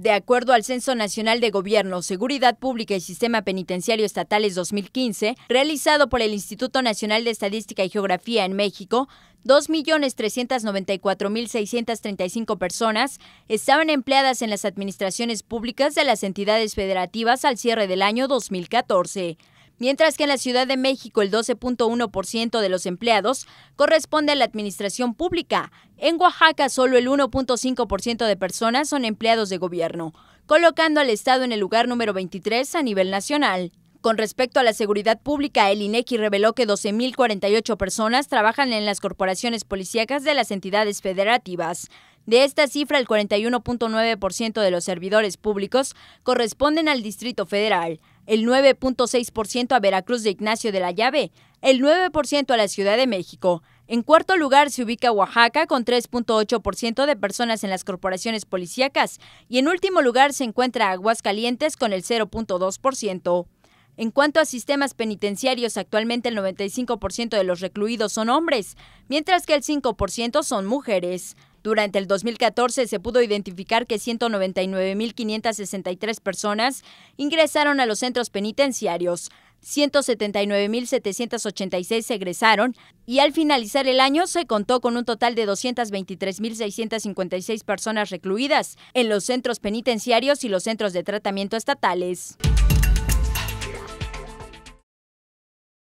De acuerdo al Censo Nacional de Gobierno, Seguridad Pública y Sistema Penitenciario Estatales 2015, realizado por el Instituto Nacional de Estadística y Geografía en México, 2.394.635 personas estaban empleadas en las administraciones públicas de las entidades federativas al cierre del año 2014 mientras que en la Ciudad de México el 12.1% de los empleados corresponde a la administración pública. En Oaxaca solo el 1.5% de personas son empleados de gobierno, colocando al Estado en el lugar número 23 a nivel nacional. Con respecto a la seguridad pública, el INEGI reveló que 12.048 personas trabajan en las corporaciones policíacas de las entidades federativas. De esta cifra, el 41.9% de los servidores públicos corresponden al Distrito Federal, el 9.6% a Veracruz de Ignacio de la Llave, el 9% a la Ciudad de México. En cuarto lugar se ubica Oaxaca con 3.8% de personas en las corporaciones policíacas y en último lugar se encuentra Aguascalientes con el 0.2%. En cuanto a sistemas penitenciarios, actualmente el 95% de los recluidos son hombres, mientras que el 5% son mujeres. Durante el 2014 se pudo identificar que 199.563 personas ingresaron a los centros penitenciarios. 179.786 egresaron y al finalizar el año se contó con un total de 223.656 personas recluidas en los centros penitenciarios y los centros de tratamiento estatales.